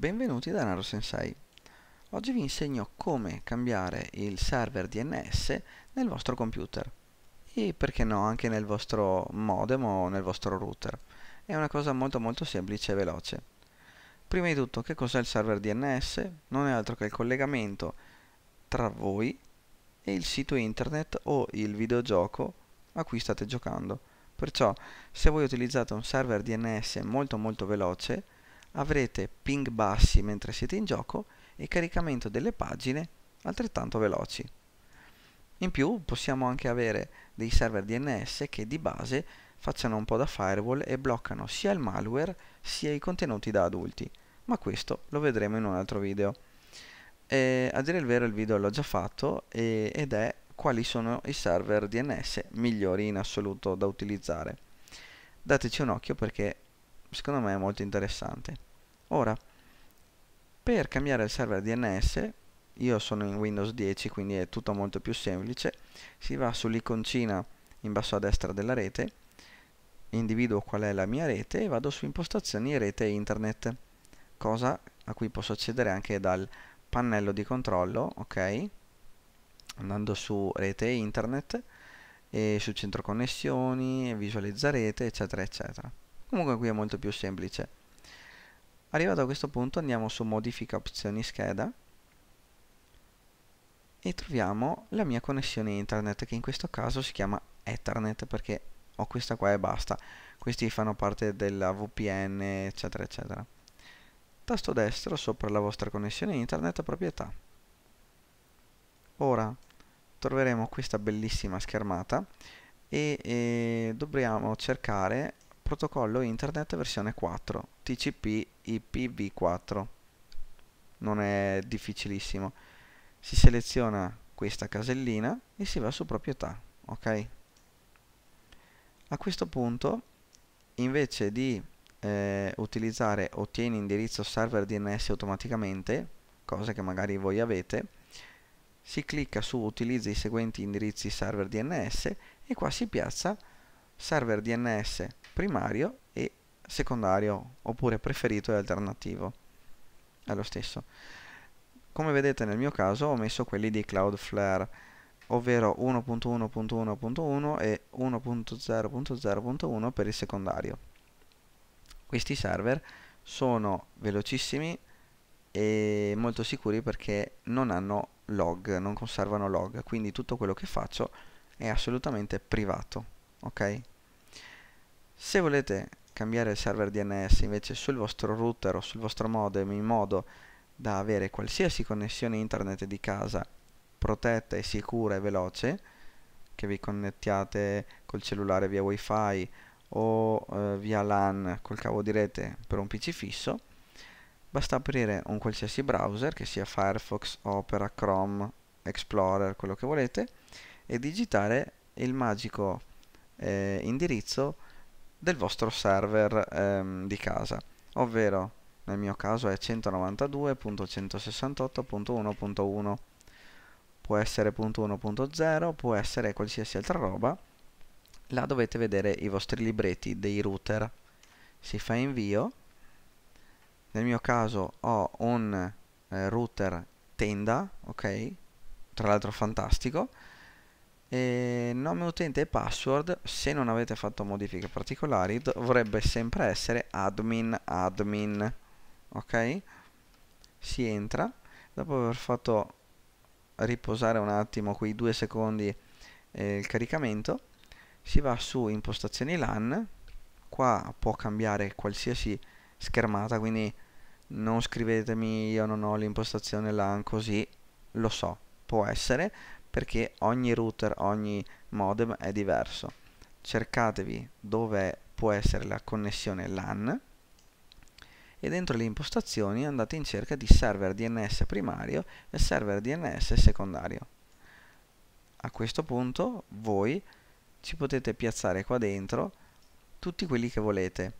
Benvenuti da Naro Sensei. Oggi vi insegno come cambiare il server DNS nel vostro computer e perché no anche nel vostro modem o nel vostro router. È una cosa molto molto semplice e veloce. Prima di tutto che cos'è il server DNS? Non è altro che il collegamento tra voi e il sito internet o il videogioco a cui state giocando. Perciò se voi utilizzate un server DNS molto molto veloce avrete ping bassi mentre siete in gioco e caricamento delle pagine altrettanto veloci. In più possiamo anche avere dei server DNS che di base facciano un po' da firewall e bloccano sia il malware sia i contenuti da adulti, ma questo lo vedremo in un altro video. E, a dire il vero il video l'ho già fatto e, ed è quali sono i server DNS migliori in assoluto da utilizzare. Dateci un occhio perché secondo me è molto interessante. Ora, per cambiare il server DNS, io sono in Windows 10 quindi è tutto molto più semplice, si va sull'iconcina in basso a destra della rete, individuo qual è la mia rete e vado su impostazioni rete internet, cosa a cui posso accedere anche dal pannello di controllo, ok? Andando su rete internet e su centro connessioni, rete, eccetera, eccetera comunque qui è molto più semplice arrivato a questo punto andiamo su modifica opzioni scheda e troviamo la mia connessione internet che in questo caso si chiama ethernet perché ho questa qua e basta questi fanno parte della VPN eccetera eccetera tasto destro sopra la vostra connessione internet proprietà ora troveremo questa bellissima schermata e, e eh, dobbiamo cercare protocollo internet versione 4, TCP IPv4. Non è difficilissimo. Si seleziona questa casellina e si va su proprietà, ok? A questo punto, invece di eh, utilizzare ottieni indirizzo server DNS automaticamente, cosa che magari voi avete, si clicca su utilizza i seguenti indirizzi server DNS e qua si piazza server DNS primario e secondario oppure preferito e alternativo è lo stesso come vedete nel mio caso ho messo quelli di Cloudflare ovvero 1.1.1.1 e 1.0.0.1 per il secondario questi server sono velocissimi e molto sicuri perché non hanno log, non conservano log, quindi tutto quello che faccio è assolutamente privato, ok? Se volete cambiare il server DNS invece sul vostro router o sul vostro modem in modo da avere qualsiasi connessione internet di casa protetta e sicura e veloce, che vi connettiate col cellulare via wifi o eh, via LAN col cavo di rete per un PC fisso, basta aprire un qualsiasi browser, che sia Firefox, Opera, Chrome, Explorer, quello che volete, e digitare il magico eh, indirizzo del vostro server ehm, di casa, ovvero nel mio caso è 192.168.1.1 può essere .1.0, può essere qualsiasi altra roba, là dovete vedere i vostri libretti dei router. Si fa invio, nel mio caso ho un eh, router tenda, ok? Tra l'altro fantastico, e eh, nome utente e password se non avete fatto modifiche particolari dovrebbe sempre essere admin admin ok si entra dopo aver fatto riposare un attimo quei due secondi eh, il caricamento si va su impostazioni LAN qua può cambiare qualsiasi schermata quindi non scrivetemi io non ho l'impostazione LAN così lo so può essere perché ogni router, ogni modem è diverso. Cercatevi dove può essere la connessione LAN e dentro le impostazioni andate in cerca di server DNS primario e server DNS secondario. A questo punto voi ci potete piazzare qua dentro tutti quelli che volete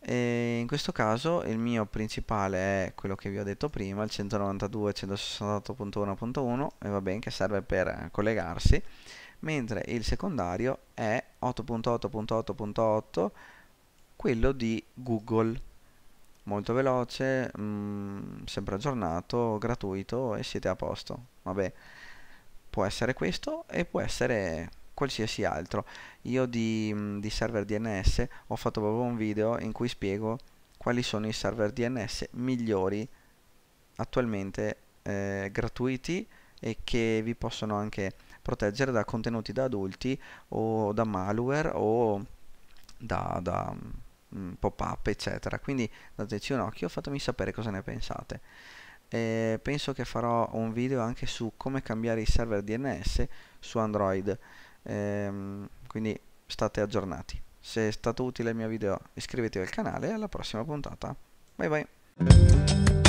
e in questo caso il mio principale è quello che vi ho detto prima, il 192.168.1.1 e va bene che serve per collegarsi, mentre il secondario è 8.8.8.8, quello di Google. Molto veloce, mh, mm, sempre aggiornato, gratuito e siete a posto. Vabbè, può essere questo e può essere qualsiasi altro. Io di, mm, di server DNS ho fatto proprio un video in cui spiego quali sono i server DNS migliori attualmente eh, gratuiti e che vi possono anche proteggere da contenuti da adulti o da malware o da, da mm, mm, pop-up eccetera quindi dateci un occhio fatemi sapere cosa ne pensate e penso che farò un video anche su come cambiare i server DNS su Android ehm, quindi state aggiornati se è stato utile il mio video iscrivetevi al canale e alla prossima puntata bye bye